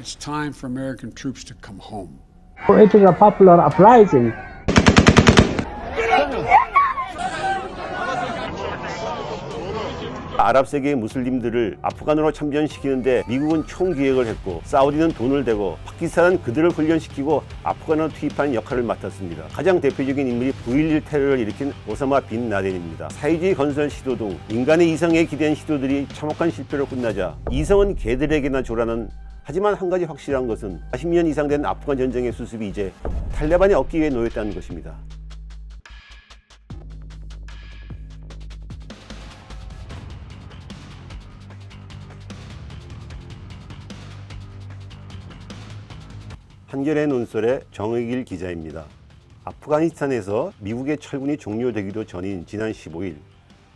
It's time for American troops to come home. It is a popular uprising. 아랍 세계의 무슬림들을 아프간으로 참전시키는데 미국은 총기획을 했고 사우디는 돈을 대고 파키스탄은 그들을 훈련시키고 아프간으로 투입하는 역할을 맡았습니다. 가장 대표적인 인물이 9.11 테러를 일으킨 오사마 빈 라덴입니다. 사회주의 건설 시도 등 인간의 이성에 기댄 대 시도들이 참혹한 실패로 끝나자 이성은 개들에게나 조라는 하지만 한 가지 확실한 것은 40년 이상 된 아프간 전쟁의 수습이 이제 탈레반의 어깨에 놓였다는 것입니다. 한겨레 논설의 정의길 기자입니다. 아프가니스탄에서 미국의 철군이 종료되기도 전인 지난 15일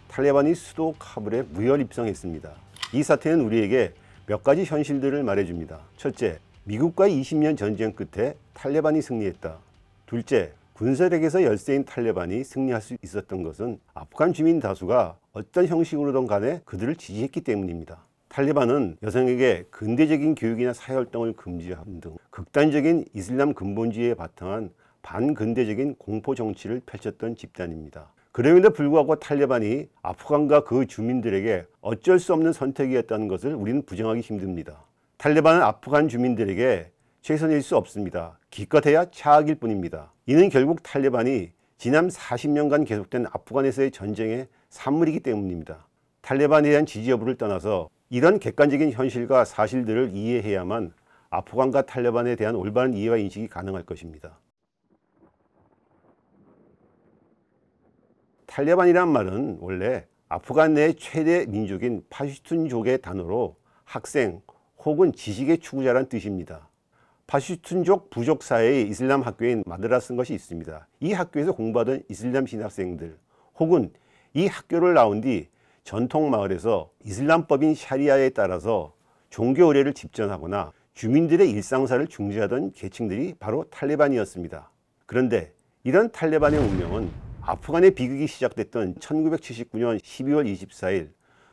탈레반이 수도 카불에 무혈 입성했습니다. 이 사태는 우리에게 몇 가지 현실들을 말해줍니다. 첫째, 미국과 20년 전쟁 끝에 탈레반이 승리했다. 둘째, 군사력에서 열세인 탈레반이 승리할 수 있었던 것은 아프간 주민 다수가 어떤 형식으로든 간에 그들을 지지했기 때문입니다. 탈레반은 여성에게 근대적인 교육이나 사회활동을 금지하는 등 극단적인 이슬람 근본주의에 바탕한 반근대적인 공포 정치를 펼쳤던 집단입니다. 그럼에도 불구하고 탈레반이 아프간과 그 주민들에게 어쩔 수 없는 선택이었다는 것을 우리는 부정하기 힘듭니다. 탈레반은 아프간 주민들에게 최선일 수 없습니다. 기껏해야 차악일 뿐입니다. 이는 결국 탈레반이 지난 40년간 계속된 아프간에서의 전쟁의 산물이기 때문입니다. 탈레반에 대한 지지 여부를 떠나서 이런 객관적인 현실과 사실들을 이해해야만 아프간과 탈레반에 대한 올바른 이해와 인식이 가능할 것입니다. 탈레반이란 말은 원래 아프간 내 최대 민족인 파슈툰족의 단어로 학생 혹은 지식의 추구자란 뜻입니다. 파슈툰족 부족 사회의 이슬람 학교인 마드라스인 것이 있습니다. 이 학교에서 공부하던 이슬람 신학생들 혹은 이 학교를 나온 뒤 전통 마을에서 이슬람법인 샤리아에 따라서 종교 의례를 집전하거나 주민들의 일상사를 중재하던 계층들이 바로 탈레반이었습니다. 그런데 이런 탈레반의 운명은 아프간의 비극이 시작됐던 1979년 12월 24일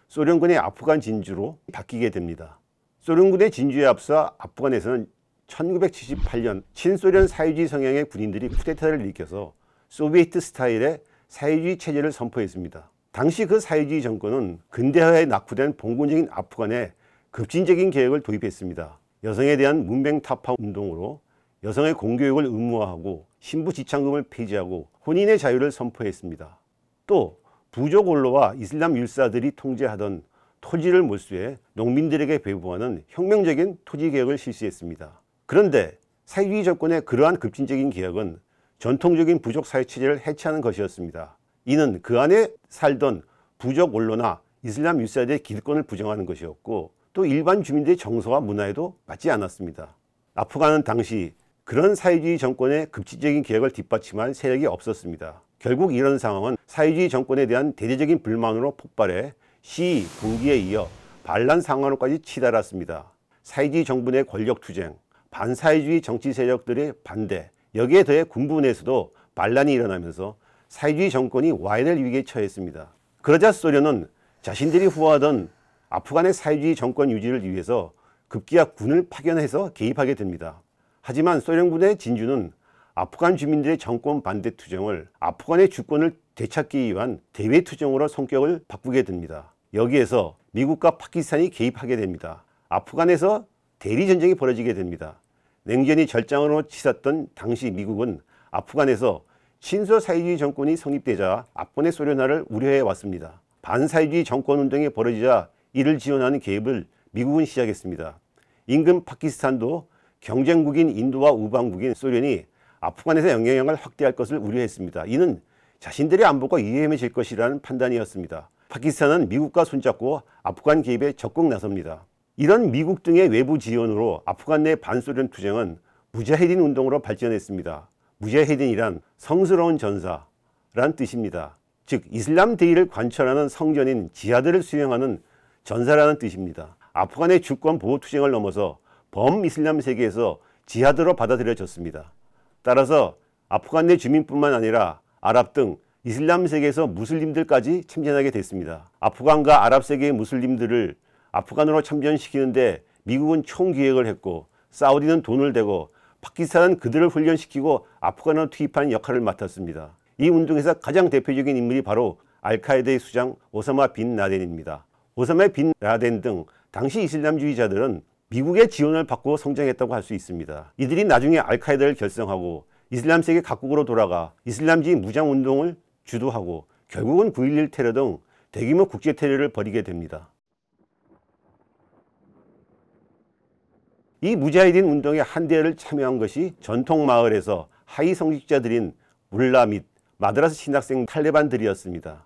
소련군의 아프간 진주로 바뀌게 됩니다. 소련군의 진주에 앞서 아프간에서는 1978년 친소련 사회주의 성향의 군인들이 쿠데타를 일으켜서 소비에트 이 스타일의 사회주의 체제를 선포했습니다. 당시 그 사회주의 정권은 근대화에 낙후된 봉건적인 아프간에 급진적인 개혁을 도입했습니다. 여성에 대한 문맹 타파 운동으로 여성의 공교육을 의무화하고 신부 지참금을 폐지하고 혼인의 자유를 선포했습니다. 또부족원로와 이슬람 율사들이 통제하던 토지를 몰수해 농민들에게 배부하는 혁명적인 토지개혁을 실시했습니다. 그런데 사회주의 정권의 그러한 급진적인 개혁은 전통적인 부족 사회체제를 해체하는 것이었습니다. 이는 그 안에 살던 부족 원로나 이슬람 유사들의 기득권을 부정하는 것이었고 또 일반 주민들의 정서와 문화에도 맞지 않았습니다. 아프간은 당시 그런 사회주의 정권의 급진적인 개혁을 뒷받침할 세력이 없었습니다. 결국 이런 상황은 사회주의 정권에 대한 대대적인 불만으로 폭발해 시위, 분기에 이어 반란 상황으로까지 치달았습니다. 사회주의 정부 의 권력 투쟁, 반사회주의 정치 세력들의 반대, 여기에 더해 군부 내에서도 반란이 일어나면서 사회주의 정권이 와해될 위기에 처했습니다. 그러자 소련은 자신들이 후하던 아프간의 사회주의 정권 유지를 위해서 급기야 군을 파견해서 개입하게 됩니다. 하지만 소련 군의 진주는 아프간 주민들의 정권 반대 투쟁을 아프간의 주권을 되찾기 위한 대외 투쟁으로 성격을 바꾸게 됩니다. 여기에서 미국과 파키스탄이 개입하게 됩니다. 아프간에서 대리 전쟁이 벌어지게 됩니다. 냉전이 절정으로 치닫던 당시 미국은 아프간에서 친소 사회주의 정권이 성립되자 아프간의 소련화를 우려해 왔습니다. 반사회주의 정권 운동이 벌어지자 이를 지원하는 개입을 미국은 시작했습니다. 인근 파키스탄도 경쟁국인 인도와 우방국인 소련이 아프간에서 영향력을 확대할 것을 우려했습니다. 이는 자신들의 안보가 위험해질 것이라는 판단이었습니다. 파키스탄은 미국과 손잡고 아프간 개입에 적극 나섭니다. 이런 미국 등의 외부 지원으로 아프간 내 반소련 투쟁은 무자헤딘 운동으로 발전했습니다. 무자헤딘이란 성스러운 전사란 뜻입니다. 즉 이슬람 대의를 관철하는 성전인 지하들을 수행하는 전사라는 뜻입니다. 아프간의 주권 보호 투쟁을 넘어서 범이슬람 세계에서 지하드로 받아들여졌습니다. 따라서 아프간 내 주민뿐만 아니라 아랍 등 이슬람 세계에서 무슬림들까지 참전하게 됐습니다. 아프간과 아랍 세계의 무슬림들을 아프간으로 참전시키는데 미국은 총기획을 했고 사우디는 돈을 대고 파키스탄은 그들을 훈련시키고 아프간으로 투입하는 역할을 맡았습니다. 이 운동에서 가장 대표적인 인물이 바로 알카에다의 수장 오사마 빈 라덴입니다. 오사마 빈 라덴 등 당시 이슬람주의자들은 미국의 지원을 받고 성장했다고 할 수 있습니다. 이들이 나중에 알카에다를 결성하고 이슬람 세계 각국으로 돌아가 이슬람지 무장 운동을 주도하고 결국은 9.11 테러 등 대규모 국제 테러를 벌이게 됩니다. 이 무자히딘 운동의 한 대를 참여한 것이 전통 마을에서 하이 성직자들인 물라 및 마드라스 신학생 탈레반들이었습니다.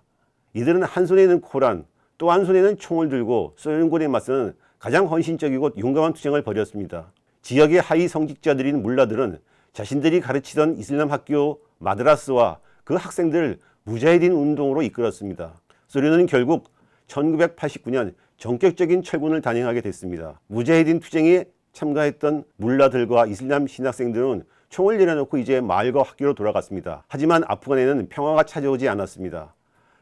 이들은 한 손에는 코란, 또 한 손에는 총을 들고 소련군에 맞서는 가장 헌신적이고 용감한 투쟁을 벌였습니다. 지역의 하위 성직자들인 물라들은 자신들이 가르치던 이슬람 학교 마드라스와 그 학생들을 무자헤딘 운동으로 이끌었습니다. 소련은 결국 1989년 전격적인 철군을 단행하게 됐습니다. 무자헤딘 투쟁에 참가했던 물라들과 이슬람 신학생들은 총을 내려놓고 이제 마을과 학교로 돌아갔습니다. 하지만 아프간에는 평화가 찾아오지 않았습니다.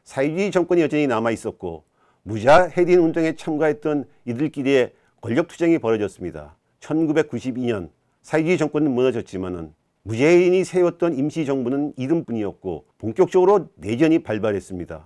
사회주의 정권이 여전히 남아 있었고 무자헤딘 운동에 참가했던 이들끼리의 권력 투쟁이 벌어졌습니다. 1992년 사이주의 정권은 무너졌지만은 무제인이 세웠던 임시정부는 이름뿐이었고 본격적으로 내전이 발발했습니다.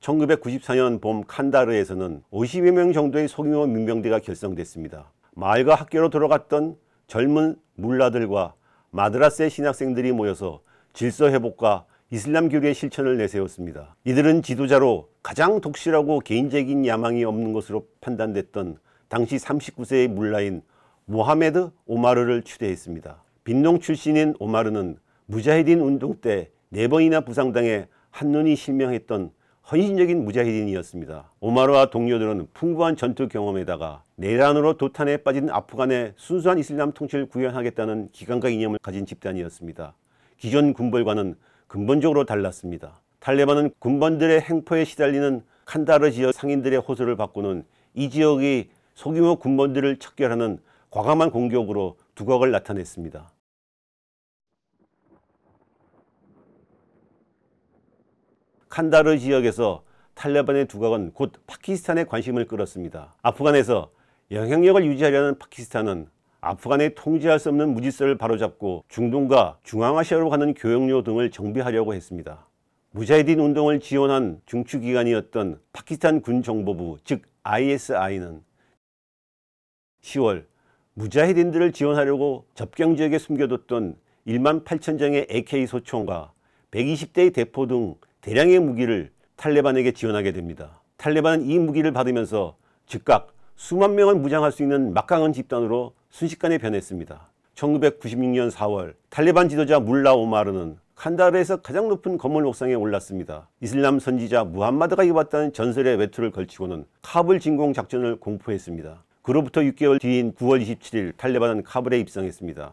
1994년 봄 칸다르에서는 5 0명 정도의 소규모 민병대가 결성됐습니다. 마을과 학교로 돌아갔던 젊은 물라들과 마드라스의 신학생들이 모여서 질서 회복과 이슬람 교리의 실천을 내세웠습니다. 이들은 지도자로 가장 독실하고 개인적인 야망이 없는 것으로 판단됐던 당시 39세의 물라인 모하메드 오마르를 추대했습니다. 빈농 출신인 오마르는 무자헤딘 운동 때 네 번이나 부상당해 한눈이 실명했던 헌신적인 무자헤딘이었습니다. 오마르와 동료들은 풍부한 전투 경험에다가 내란으로 도탄에 빠진 아프간의 순수한 이슬람 통치를 구현하겠다는 기강과 이념을 가진 집단이었습니다. 기존 군벌과는 근본적으로 달랐습니다. 탈레반은 군번들의 행포에 시달리는 칸다르 지역 상인들의 호소를 바꾸는 이 지역의 소규모 군번들을 척결하는 과감한 공격으로 두각을 나타냈습니다. 칸다르 지역에서 탈레반의 두각은 곧 파키스탄의 관심을 끌었습니다. 아프간에서 영향력을 유지하려는 파키스탄은 아프간의 통제할 수 없는 무질서를 바로잡고 중동과 중앙아시아로 가는 교역료 등을 정비하려고 했습니다. 무자히딘 운동을 지원한 중추기관이었던 파키스탄 군정보부 즉 ISI는 10월 무자헤딘들을 지원하려고 접경 지역에 숨겨뒀던 1만 8천 장의 AK 소총과 120대의 대포 등 대량의 무기를 탈레반에게 지원하게 됩니다. 탈레반은 이 무기를 받으면서 즉각 수만 명을 무장할 수 있는 막강한 집단으로 순식간에 변했습니다. 1996년 4월 탈레반 지도자 물라 오마르는 칸다르에서 가장 높은 건물 옥상에 올랐습니다. 이슬람 선지자 무함마드가 입었다는 전설의 외투를 걸치고는 카불 진공 작전을 공포했습니다. 그로부터 6개월 뒤인 9월 27일 탈레반은 카불에 입성했습니다.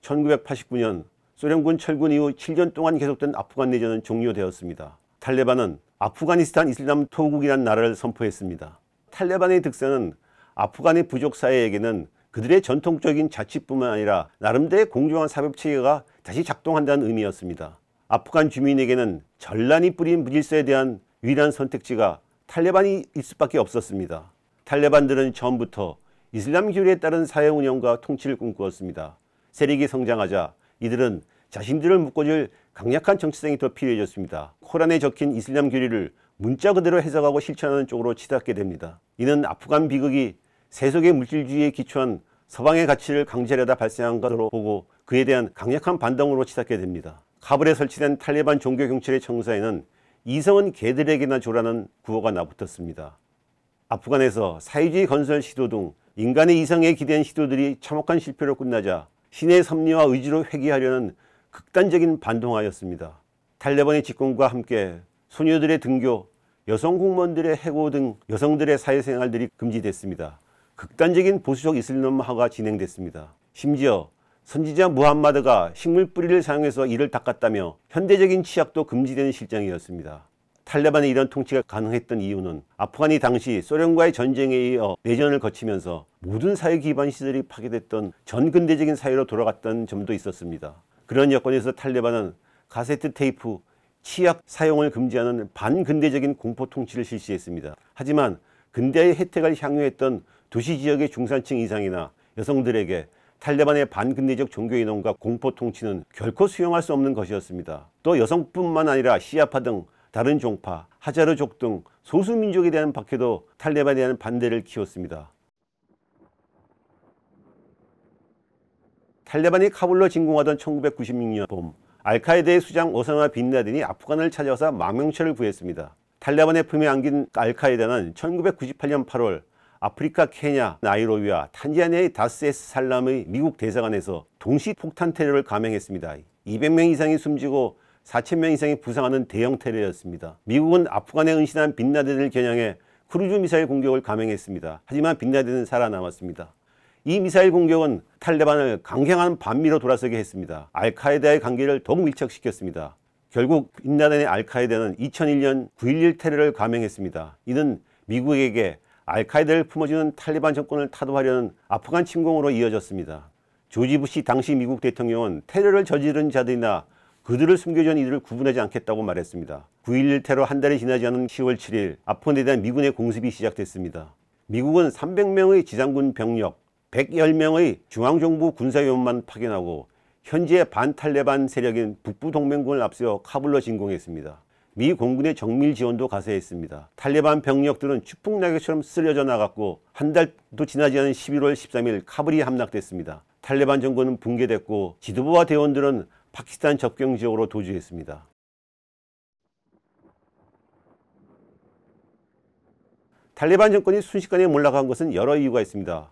1989년 소련군 철군 이후 7년 동안 계속된 아프간 내전은 종료되었습니다. 탈레반은 아프가니스탄 이슬람 토국이라 나라를 선포했습니다. 탈레반의 득세는 아프간의 부족 사회에게는 그들의 전통적인 자치뿐만 아니라 나름대의 공정한 사법체계가 다시 작동한다는 의미였습니다. 아프간 주민에게는 전란이 뿌린 질서에 대한 유일한 선택지가 탈레반이 있 수밖에 없었습니다. 탈레반들은 처음부터 이슬람 교리에 따른 사회 운영과 통치를 꿈꾸었습니다. 세력이 성장하자 이들은 자신들을 묶어줄 강력한 정치성이 더 필요해졌습니다. 코란에 적힌 이슬람 교리를 문자 그대로 해석하고 실천하는 쪽으로 치닫게 됩니다. 이는 아프간 비극이 세속의 물질주의에 기초한 서방의 가치를 강제하다 발생한 것으로 보고 그에 대한 강력한 반동으로 치닫게 됩니다. 카불에 설치된 탈레반 종교경찰의 청사에는 이성은 개들에게나 조라는 구호가 나붙었습니다. 아프간에서 사회주의 건설 시도 등 인간의 이성에 기댄 시도들이 참혹한 실패로 끝나자 신의 섭리와 의지로 회귀하려는 극단적인 반동하였습니다. 탈레반의 집권과 함께 소녀들의 등교, 여성 공무원들의 해고 등 여성들의 사회생활들이 금지됐습니다. 극단적인 보수적 이슬람화가 진행됐습니다. 심지어 선지자 무함마드가 식물 뿌리를 사용해서 이를 닦았다며 현대적인 치약도 금지되는 실정이었습니다. 탈레반의 이런 통치가 가능했던 이유는 아프간이 당시 소련과의 전쟁에 이어 내전을 거치면서 모든 사회 기반 시설이 파괴됐던 전근대적인 사회로 돌아갔던 점도 있었습니다. 그런 여건에서 탈레반은 가세트 테이프, 치약 사용을 금지하는 반근대적인 공포 통치를 실시했습니다. 하지만 근대의 혜택을 향유했던 도시 지역의 중산층 이상이나 여성들에게 탈레반의 반근대적 종교인원과 공포 통치는 결코 수용할 수 없는 것이었습니다. 또 여성뿐만 아니라 시아파 등 다른 종파, 하자르족 등 소수민족에 대한 박해도 탈레반에 대한 반대를 키웠습니다. 탈레반이 카불로 진공하던 1996년 봄 알카에드의 수장 오사마 빈라딘이 아프간을 찾아와서 망명철을 구했습니다. 탈레반의 품에 안긴 알카에다는 1998년 8월 아프리카 케냐, 나이로비와 탄자니아의 다스에스 살람의 미국 대사관에서 동시 폭탄 테러를 감행했습니다. 200명 이상이 숨지고 4 0 0 0명 이상이 부상하는 대형 테러였습니다. 미국은 아프간에 은신한 빈라덴을 겨냥해 크루즈 미사일 공격을 감행했습니다. 하지만 빈라덴은 살아남았습니다. 이 미사일 공격은 탈레반을 강경한 반미로 돌아서게 했습니다. 알카에다의 관계를 더욱 밀착시켰습니다. 결국 빛라덴의 알카에다는 2001년 9.11 테러를 감행했습니다. 이는 미국에게 알카에다를 품어주는 탈리반 정권을 타도하려는 아프간 침공으로 이어졌습니다. 조지 부시 당시 미국 대통령은 테러를 저지른 자들이나 그들을 숨겨준 이들을 구분하지 않겠다고 말했습니다. 9.11 테러 한 달이 지나지 않은 10월 7일 아프간에 대한 미군의 공습이 시작됐습니다. 미국은 300명의 지상군 병력, 110명의 중앙정부 군사위원만 파견하고 현재 반탈레반 세력인 북부동맹군을 앞세워 카불로 진공했습니다. 미 공군의 정밀 지원도 가세했습니다. 탈레반 병력들은 축풍낙엽처럼쓰려져 나갔고 한 달도 지나지 않은 11월 13일 카불이 함락됐습니다. 탈레반 정권은 붕괴됐고 지도부와 대원들은 파키스탄 접경 지역으로 도주했습니다. 탈레반 정권이 순식간에 몰락한 것은 여러 이유가 있습니다.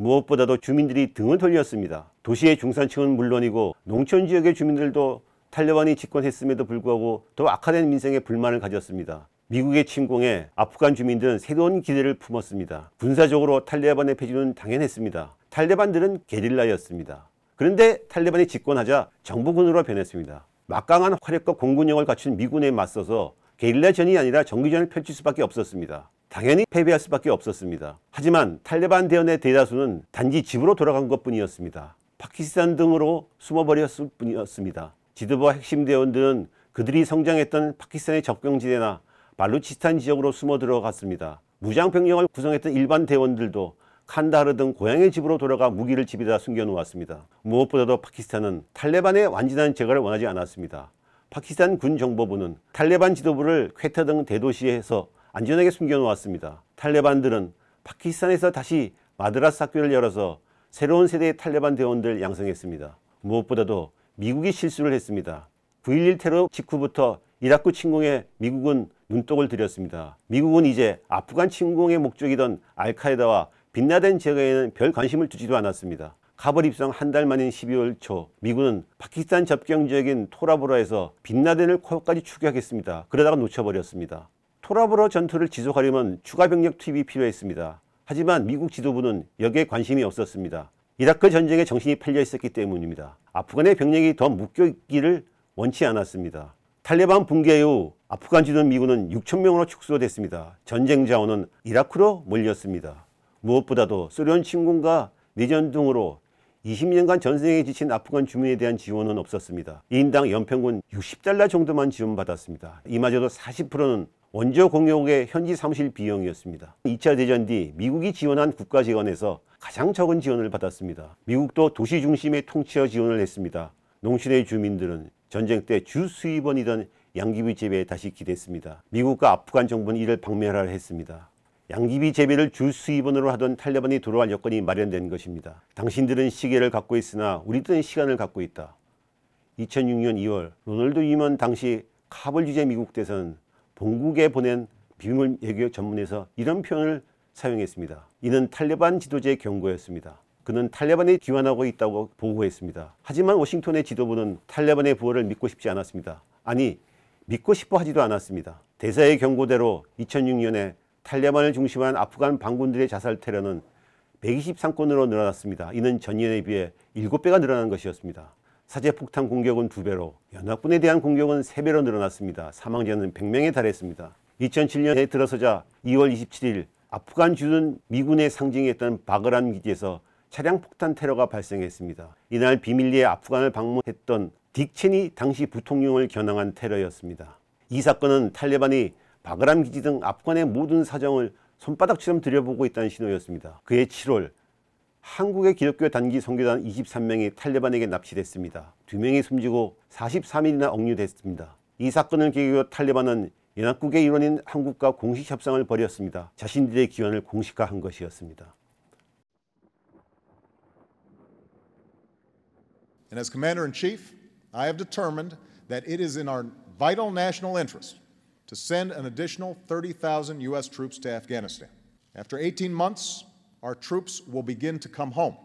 무엇보다도 주민들이 등을 돌렸습니다. 도시의 중산층은 물론이고 농촌 지역의 주민들도 탈레반이 집권했음에도 불구하고 더 악화된 민생에 불만을 가졌습니다. 미국의 침공에 아프간 주민들은 새로운 기대를 품었습니다. 군사적으로 탈레반의 폐지는 당연했습니다. 탈레반들은 게릴라였습니다. 그런데 탈레반이 집권하자 정부군으로 변했습니다. 막강한 화력과 공군력을 갖춘 미군에 맞서서 게릴라전이 아니라 정기전을 펼칠 수밖에 없었습니다. 당연히 패배할 수밖에 없었습니다. 하지만 탈레반 대원의 대다수는 단지 집으로 돌아간 것뿐이었습니다. 파키스탄 등으로 숨어버렸을 뿐이었습니다. 지도부 와 핵심 대원들은 그들이 성장했던 파키스탄의 적경지대나 발루치스탄 지역으로 숨어 들어갔습니다. 무장병력을 구성했던 일반 대원들도 칸다르 등 고향의 집으로 돌아가 무기를 집에다 숨겨놓았습니다. 무엇보다도 파키스탄은 탈레반의 완전한 제거를 원하지 않았습니다. 파키스탄 군 정보부는 탈레반 지도부를 쾌타 등 대도시에서 안전하게 숨겨놓았습니다. 탈레반들은 파키스탄에서 다시 마드라스 학교를 열어서 새로운 세대의 탈레반 대원들 양성했습니다. 무엇보다도 미국이 실수를 했습니다. 9.11 테러 직후부터 이라크 침공에 미국은 눈독을 들였습니다. 미국은 이제 아프간 침공의 목적이던 알카에다와 빛나된 제거에는 별 관심을 두지도 않았습니다. 카벌 입성 한 달 만인 12월 초 미군은 파키스탄 접경 지역인 토라보라에서 빛나덴을 코까지 추격했습니다. 그러다가 놓쳐버렸습니다. 소라으로 전투를 지속하려면 추가 병력 투입이 필요했습니다. 하지만 미국 지도부는 여기에 관심이 없었습니다. 이라크 전쟁에 정신이 팔려 있었기 때문입니다. 아프간의 병력이 더 묶여 있기를 원치 않았습니다. 탈레반 붕괴 이후 아프간 지도는 미군은 6천명으로 축소됐습니다. 전쟁 자원은 이라크로 몰렸습니다. 무엇보다도 소련 침공과 내전 등으로 20년간 전쟁에 지친 아프간 주민에 대한 지원은 없었습니다. 인당 연평균 60달러 정도만 지원받았습니다. 이마저도 40%는 원조 공역의 현지 사무실 비용이었습니다. 2차 대전 뒤 미국이 지원한 국가재건에서 가장 적은 지원을 받았습니다. 미국도 도시 중심의 통치와 지원을 했습니다. 농촌의 주민들은 전쟁 때 주 수입원이던 양귀비 재배에 다시 기댔습니다. 미국과 아프간 정부는 이를 박멸하려 했습니다. 양귀비 재배를 주 수입원으로 하던 탈레반이 돌아갈 여건이 마련된 것입니다. 당신들은 시계를 갖고 있으나 우리들은 시간을 갖고 있다. 2006년 2월 로널드 위먼 당시 카벌 주재 미국 대선 본국에 보낸 비물 외교 전문에서 이런 표현을 사용했습니다. 이는 탈레반 지도자의 경고였습니다. 그는 탈레반에 귀환하고 있다고 보고했습니다. 하지만 워싱턴의 지도부는 탈레반의 부활을 믿고 싶지 않았습니다. 아니, 믿고 싶어 하지도 않았습니다. 대사의 경고대로 2006년에 탈레반을 중심한 아프간 반군들의 자살 테러는 123건으로 늘어났습니다. 이는 전년에 비해 7배가 늘어난 것이었습니다. 사제폭탄 공격은 두배로 연합군에 대한 공격은 세배로 늘어났습니다. 사망자는 100명에 달했습니다. 2007년에 들어서자 2월 27일 아프간 주둔 미군의 상징이었던 바그람 기지에서 차량 폭탄 테러가 발생했습니다. 이날 비밀리에 아프간을 방문했던 딕첸이 당시 부통령을 겨냥한 테러였습니다. 이 사건은 탈레반이 바그람 기지 등 아프간의 모든 사정을 손바닥처럼 들여보고 있다는 신호였습니다. 그해 7월 한국의 기독교 단기 선교단 23명이 탈레반에게 납치됐습니다. 2명이 숨지고 43일이나 억류됐습니다. 이 사건을 계기로 탈레반은 연합국의 일원인 한국과 공식 협상을 벌였습니다. 자신들의 기원을 공식화한 것이었습니다. And as Commander in Chief, I have determined that it is in our vital national interest to send an additional 30,000 U.S. troops to Afghanistan. After 18 months, our troops will begin to come home.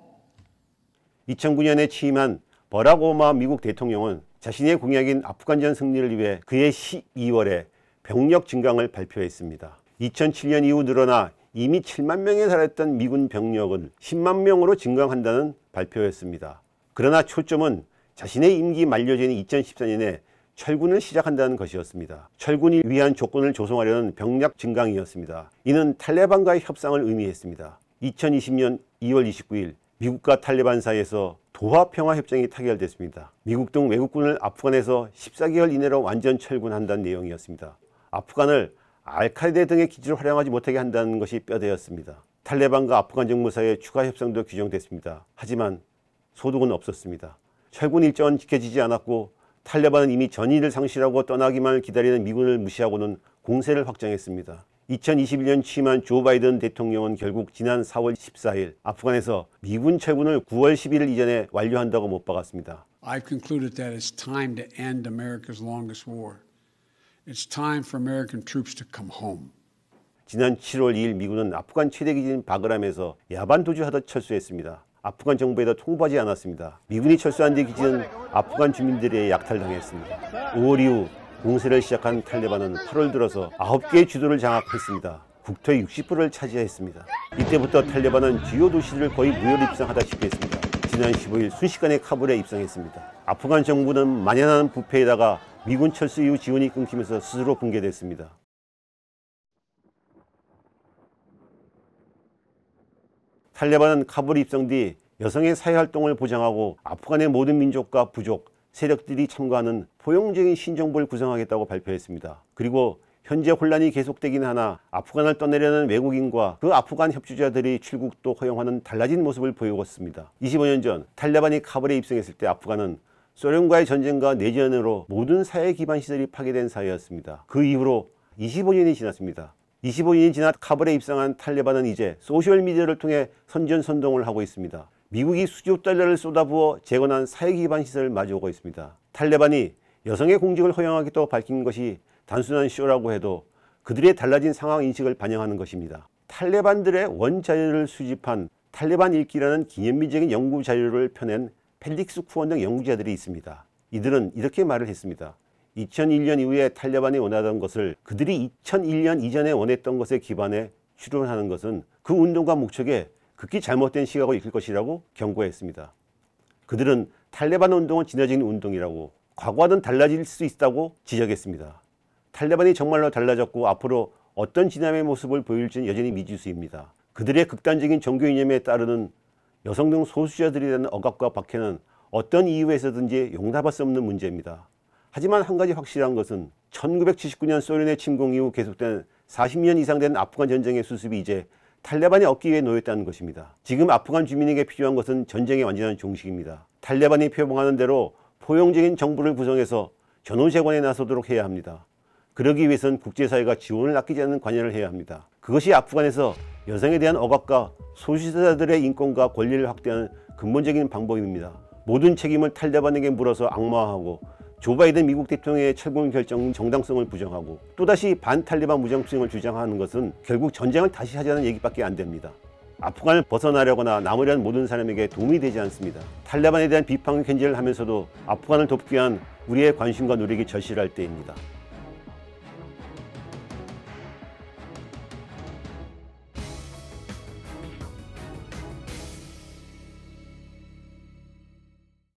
2009년에 취임한 버락 오마 미국 대통령은 자신의 공약인 아프간전 승리를 위해 그해 12월에 병력 증강을 발표했습니다. 2007년 이후 늘어나 이미 7만 명에 달했던 미군 병력은 10만 명으로 증강한다는 발표였습니다. 그러나 초점은 자신의 임기 만료전 2014년에 철군을 시작한다는 것이었습니다. 철군이 위한 조건을 조성하려는 병력 증강이었습니다. 이는 탈레반과의 협상을 의미했습니다. 2020년 2월 29일 미국과 탈레반 사이에서 도화 평화 협정이 타결됐습니다. 미국 등 외국군을 아프간에서 14개월 이내로 완전 철군한다는 내용이었습니다. 아프간을 알카이데 등의 기지를 활용하지 못하게 한다는 것이 뼈대였습니다. 탈레반과 아프간 정부 사이의 추가 협상도 규정됐습니다. 하지만 소득은 없었습니다. 철군 일정은 지켜지지 않았고 탈레반은 이미 전의을 상실하고 떠나기만을 기다리는 미군을 무시하고는 공세를 확장했습니다 2021년 취임한 조 바이든 대통령은 결국 지난 4월 14일 아프간에서 미군 철군을 9월 11일 이전에 완료한다고 못 박았습니다. I concluded that it's time to end America's longest war. It's time for American troops to come home. 지난 7월 2일 미군은 아프간 최대 기지인 바그람에서 야반 도주하듯 철수했습니다. 아프간 정부에다 통보하지 않았습니다. 미군이 철수한 뒤 기지는 아프간 주민들에 약탈당했습니다. 5월 이후 공세를 시작한 탈레반은 8월 들어서 9개의 주도를 장악했습니다. 국토의 60%를 차지했습니다. 이때부터 탈레반은 주요 도시들을 거의 무혈 입성하다시피 했습니다. 지난 15일 순식간에 카불에 입성했습니다. 아프간 정부는 만연한 부패에다가 미군 철수 이후 지원이 끊기면서 스스로 붕괴됐습니다. 탈레반은 카불 입성 뒤 여성의 사회활동을 보장하고 아프간의 모든 민족과 부족, 세력들이 참가하는 포용적인 신정부를 구성하겠다고 발표했습니다. 그리고 현재 혼란이 계속되긴 하나 아프간을 떠내려는 외국인과 그 아프간 협주자들이 출국도 허용하는 달라진 모습을 보이고 있습니다. 25년 전 탈레반이 카불에 입성했을 때 아프간은 소련과의 전쟁과 내전으로 모든 사회 기반 시설이 파괴된 사회였습니다. 그 이후로 25년이 지났습니다. 25년이 지나 카불에 입성한 탈레반은 이제 소셜미디어를 통해 선전선동을 하고 있습니다. 미국이 수조 달러를 쏟아부어 재건한 사회 기반 시설을 마주오고 있습니다. 탈레반이 여성의 공직을 허용하겠다고 밝힌 것이 단순한 쇼라고 해도 그들의 달라진 상황 인식을 반영하는 것입니다. 탈레반들의 원자료를 수집한 탈레반 읽기라는 기념비적인 연구 자료를 펴낸 펠릭스 쿠원 등 연구자들이 있습니다. 이들은 이렇게 말을 했습니다. 2001년 이후에 탈레반이 원하던 것을 그들이 2001년 이전에 원했던 것에 기반해 추론하는 것은 그 운동과 목적에 극히 잘못된 시각을 이끌 것이라고 경고했습니다. 그들은 탈레반 운동은 지나친 운동이라고 과거와는 달라질 수 있다고 지적했습니다. 탈레반이 정말로 달라졌고 앞으로 어떤 진압의 모습을 보일지는 여전히 미지수입니다. 그들의 극단적인 종교이념에 따르는 여성 등 소수자들에 대한 억압과 박해는 어떤 이유에서든지 용납할 수 없는 문제입니다. 하지만 한 가지 확실한 것은 1979년 소련의 침공 이후 계속된 40년 이상 된 아프간 전쟁의 수습이 이제 탈레반이 얻기 위해 놓였다는 것입니다. 지금 아프간 주민에게 필요한 것은 전쟁의 완전한 종식입니다. 탈레반이 표방하는 대로 포용적인 정부를 구성해서 전원세관에 나서도록 해야 합니다. 그러기 위해선 국제사회가 지원을 아끼지 않는 관여를 해야 합니다. 그것이 아프간에서 여성에 대한 억압과 소수자들의 인권과 권리를 확대하는 근본적인 방법입니다. 모든 책임을 탈레반에게 물어서 악마화하고 조 바이든 미국 대통령의 철군 결정 정당성을 부정하고 또다시 반탈리반 무장투쟁을 주장하는 것은 결국 전쟁을 다시 하자는 얘기밖에 안 됩니다. 아프간을 벗어나려거나 남으려는 모든 사람에게 도움이 되지 않습니다. 탈레반에 대한 비판 견제를 하면서도 아프간을 돕기 위한 우리의 관심과 노력이 절실할 때입니다.